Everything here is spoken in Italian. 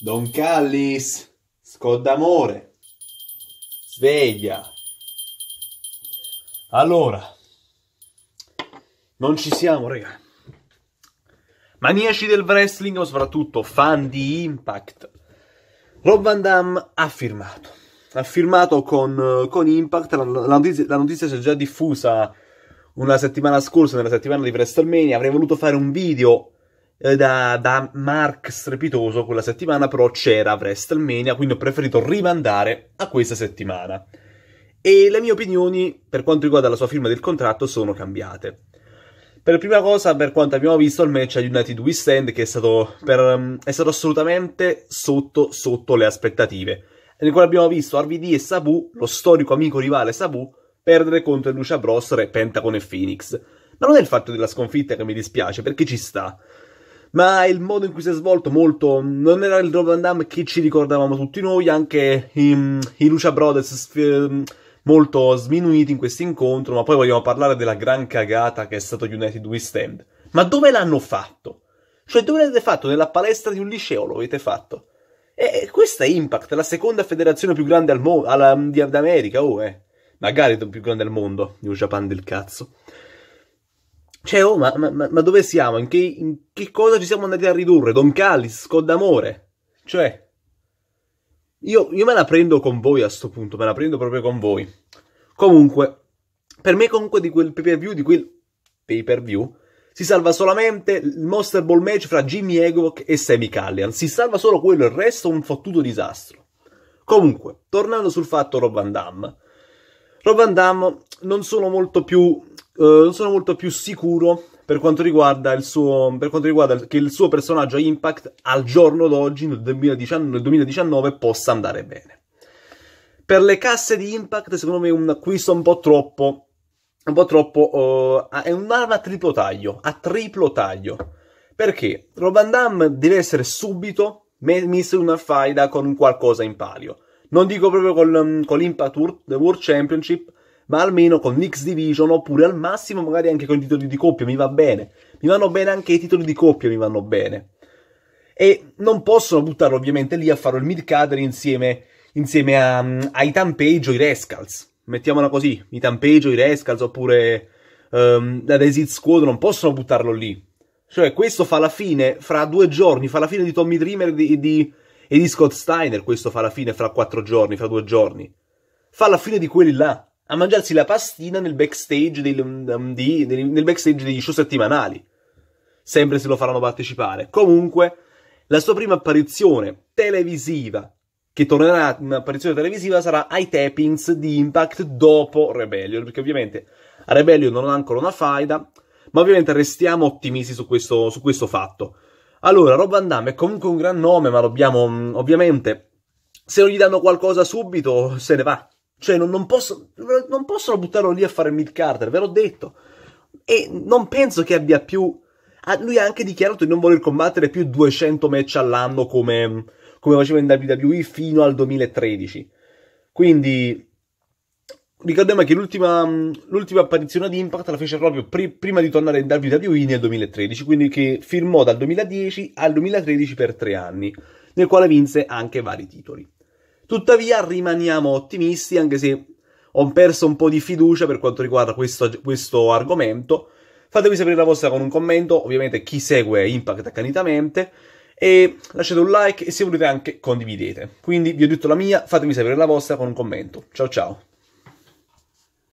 Don Callis, scodamore, sveglia. Allora, non ci siamo, raga. Maniaci del wrestling, ma soprattutto fan di Impact. Rob Van Damme ha firmato. Ha firmato con, con Impact. La, la, notizia, la notizia si è già diffusa una settimana scorsa, nella settimana di WrestleMania. Avrei voluto fare un video eh, da, da Mark strepitoso quella settimana, però c'era WrestleMania, quindi ho preferito rimandare a questa settimana. E le mie opinioni per quanto riguarda la sua firma del contratto sono cambiate. Per prima cosa, per quanto abbiamo visto, il match a United We Stand che è stato, per, mm, è stato assolutamente sotto, sotto le aspettative. Nel quale abbiamo visto RVD e Sabu, lo storico amico rivale Sabu, perdere contro Lucia Brosser Pentagon e Phoenix. Ma non è il fatto della sconfitta che mi dispiace, perché ci sta ma il modo in cui si è svolto molto non era il Rob Van Damme che ci ricordavamo tutti noi, anche i, i Lucia Brothers sf- molto sminuiti in questo incontro, ma poi vogliamo parlare della gran cagata che è stato United We Stand. Ma dove l'hanno fatto? Cioè, dove l'avete fatto? Nella palestra di un liceo lo avete fatto. E questa è Impact, la seconda federazione più grande al mondo, d'America, oh eh. Magari la più grande al mondo, New Japan del cazzo. Cioè, oh, ma, ma, ma dove siamo? In che, in che, cosa ci siamo andati a ridurre? Don Callis, Codamore? Cioè, io, io me la prendo con voi a sto punto, me la prendo proprio con voi. Comunque, per me comunque di quel pay per view, di quel pay per view, si salva solamente il Monster Ball match fra Jimmy Egovok e Sammy Callian. Si salva solo quello, il resto è un fottuto disastro. Comunque, tornando sul fatto Rob Van Damme, Rob Van Damme non sono molto più eh, non sono molto più sicuro per quanto riguarda il suo per quanto riguarda che il suo personaggio Impact al giorno d'oggi nel 2019, nel 2019 possa andare bene. Per le casse di Impact, secondo me è un acquisto un po' troppo un po' troppo uh, è un'arma a triplo taglio, a triplo taglio. Perché Roban Dam deve essere subito messo in una faida con qualcosa in palio. Non dico proprio con, mm, con l'Impact World Championship, ma almeno con l'X Division oppure al massimo magari anche con i titoli di coppia mi va bene. Mi vanno bene anche i titoli di coppia, mi vanno bene. E non possono buttarlo ovviamente lì a fare il mid-cader insieme, insieme a, um, ai Tampage o i Rescals. Mettiamola così, i Tampage o i Rescals oppure um, la Desit Squad non possono buttarlo lì. Cioè, questo fa la fine, fra due giorni, fa la fine di Tommy Dreamer e di, di, e di Scott Steiner, questo fa la fine fra quattro giorni, fra due giorni. Fa la fine di quelli là a mangiarsi la pastina nel backstage, dei, um, mm, mm, di, nel backstage degli show settimanali. Sempre se lo faranno partecipare. Comunque, la sua prima apparizione televisiva, che tornerà un'apparizione mm, televisiva, sarà ai tappings di Impact dopo Rebellion, perché ovviamente a Rebellion non ha ancora una faida, ma ovviamente restiamo ottimisti su questo, su questo fatto. Allora, Rob Van Damme è comunque un gran nome, ma dobbiamo, ovviamente, se non gli danno qualcosa subito, se ne va. Cioè, non, non, posso, non possono buttarlo lì a fare Mid Carter, ve l'ho detto. E non penso che abbia più. Ah, lui ha anche dichiarato di non voler combattere più 200 match all'anno come, come faceva in WWE fino al 2013. Quindi ricordiamo che l'ultima, l'ultima, apparizione ad Impact la fece proprio pre- prima di tornare in WWE nel 2013, quindi che firmò dal 2010 al 2013 per tre anni, nel quale vinse anche vari titoli. Tuttavia rimaniamo ottimisti, anche se ho perso un po' di fiducia per quanto riguarda questo, questo argomento. Fatemi sapere la vostra con un commento, ovviamente chi segue Impact accanitamente e lasciate un like e se volete anche condividete. Quindi vi ho detto la mia, fatemi sapere la vostra con un commento. Ciao ciao!